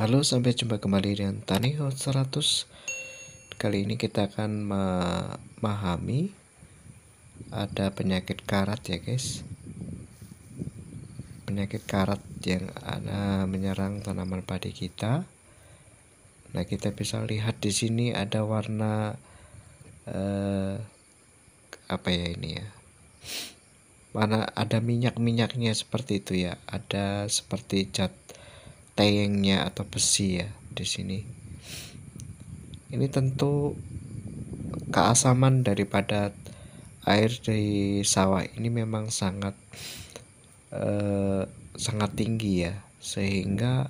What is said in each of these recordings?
Halo, sampai jumpa kembali dengan Hot 100 Kali ini kita akan memahami Ada penyakit karat ya guys Penyakit karat yang ada menyerang tanaman padi kita Nah kita bisa lihat di sini ada warna eh, Apa ya ini ya Warna ada minyak-minyaknya seperti itu ya Ada seperti cat tayengnya atau besi ya di sini. Ini tentu keasaman daripada air di sawah ini memang sangat eh, sangat tinggi ya sehingga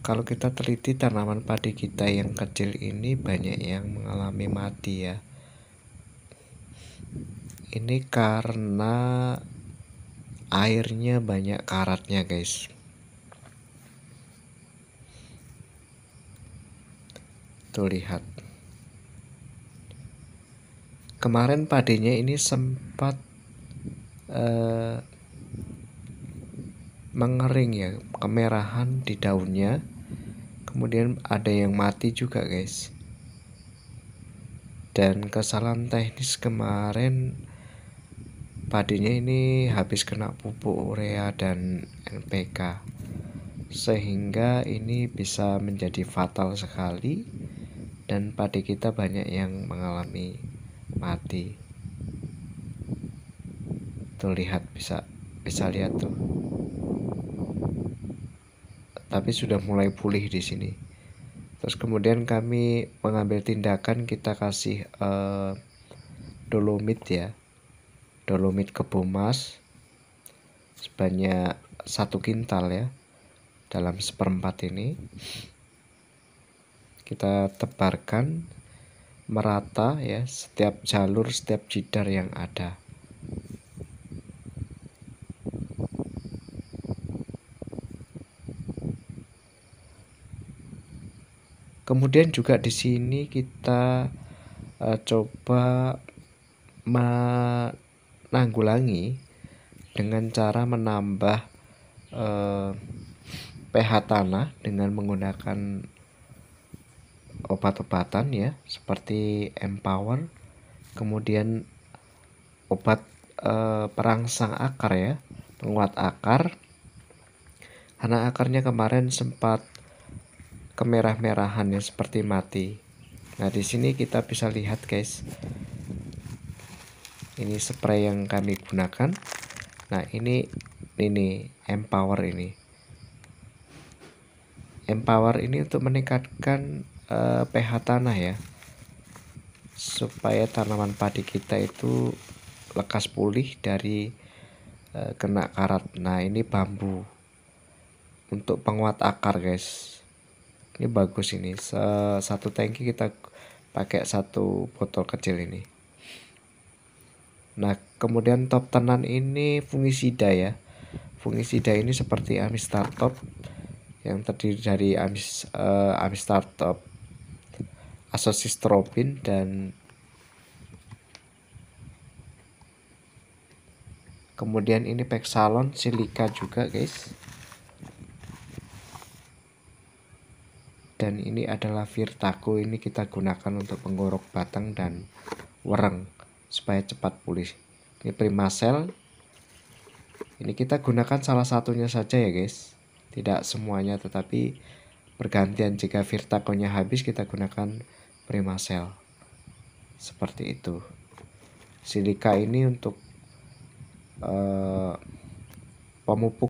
kalau kita teliti tanaman padi kita yang kecil ini banyak yang mengalami mati ya ini karena airnya banyak karatnya guys Tuh lihat. Kemarin padinya ini sempat uh, mengering ya, kemerahan di daunnya. Kemudian ada yang mati juga, guys. Dan kesalahan teknis kemarin padinya ini habis kena pupuk urea dan NPK sehingga ini bisa menjadi fatal sekali dan padi kita banyak yang mengalami mati tuh lihat bisa bisa lihat tuh tapi sudah mulai pulih di sini terus kemudian kami mengambil tindakan kita kasih eh, dolomit ya dolomit ke bomas sebanyak satu kintal ya dalam seperempat ini kita tebarkan merata ya setiap jalur setiap jidar yang ada kemudian juga di sini kita uh, coba menanggulangi dengan cara menambah uh, pH tanah dengan menggunakan obat-obatan ya seperti empower kemudian obat e, perangsang akar ya penguat akar karena akarnya kemarin sempat kemerah-merahan ya seperti mati nah di sini kita bisa lihat guys ini spray yang kami gunakan nah ini ini empower ini empower ini untuk meningkatkan uh, pH tanah ya supaya tanaman padi kita itu lekas pulih dari uh, kena karat nah ini bambu untuk penguat akar guys ini bagus ini satu tangki kita pakai satu botol kecil ini nah kemudian top tenan ini fungisida ya fungisida ini seperti amistar top yang terdiri dari amis uh, eh, amistar top asosistrofin dan kemudian ini peksalon silika juga guys dan ini adalah virtaku ini kita gunakan untuk penggorok batang dan wereng supaya cepat pulih ini primasel ini kita gunakan salah satunya saja ya guys tidak semuanya tetapi pergantian jika virtakonya habis kita gunakan prima sel Seperti itu. Silika ini untuk uh, pemupuk